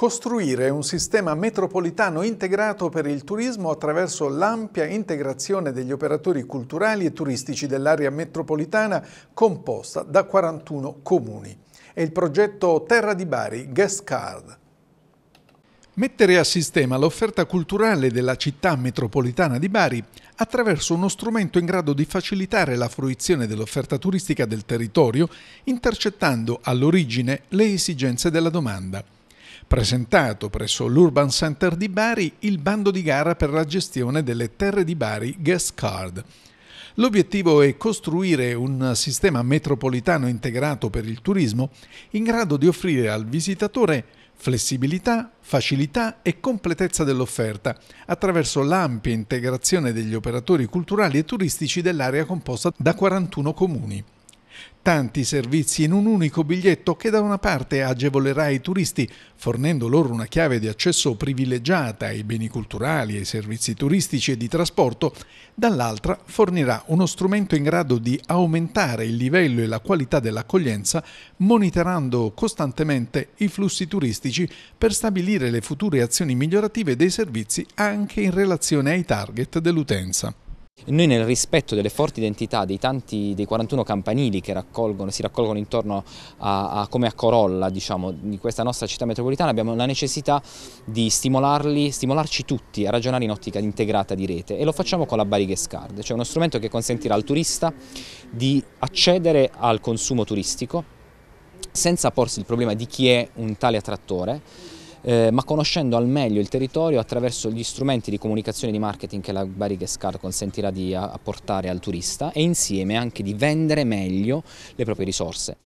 costruire un sistema metropolitano integrato per il turismo attraverso l'ampia integrazione degli operatori culturali e turistici dell'area metropolitana composta da 41 comuni. È il progetto Terra di Bari Guest Card. Mettere a sistema l'offerta culturale della città metropolitana di Bari attraverso uno strumento in grado di facilitare la fruizione dell'offerta turistica del territorio, intercettando all'origine le esigenze della domanda presentato presso l'Urban Center di Bari il bando di gara per la gestione delle terre di Bari Guest Card. L'obiettivo è costruire un sistema metropolitano integrato per il turismo in grado di offrire al visitatore flessibilità, facilità e completezza dell'offerta attraverso l'ampia integrazione degli operatori culturali e turistici dell'area composta da 41 comuni tanti servizi in un unico biglietto che da una parte agevolerà i turisti fornendo loro una chiave di accesso privilegiata ai beni culturali, ai servizi turistici e di trasporto, dall'altra fornirà uno strumento in grado di aumentare il livello e la qualità dell'accoglienza monitorando costantemente i flussi turistici per stabilire le future azioni migliorative dei servizi anche in relazione ai target dell'utenza. Noi nel rispetto delle forti identità dei, tanti, dei 41 campanili che raccolgono, si raccolgono intorno a, a, come a Corolla diciamo, di questa nostra città metropolitana abbiamo la necessità di stimolarci tutti a ragionare in ottica integrata di rete e lo facciamo con la Barighes Card, cioè uno strumento che consentirà al turista di accedere al consumo turistico senza porsi il problema di chi è un tale attrattore eh, ma conoscendo al meglio il territorio attraverso gli strumenti di comunicazione e di marketing che la Barriga Escar consentirà di apportare al turista e insieme anche di vendere meglio le proprie risorse.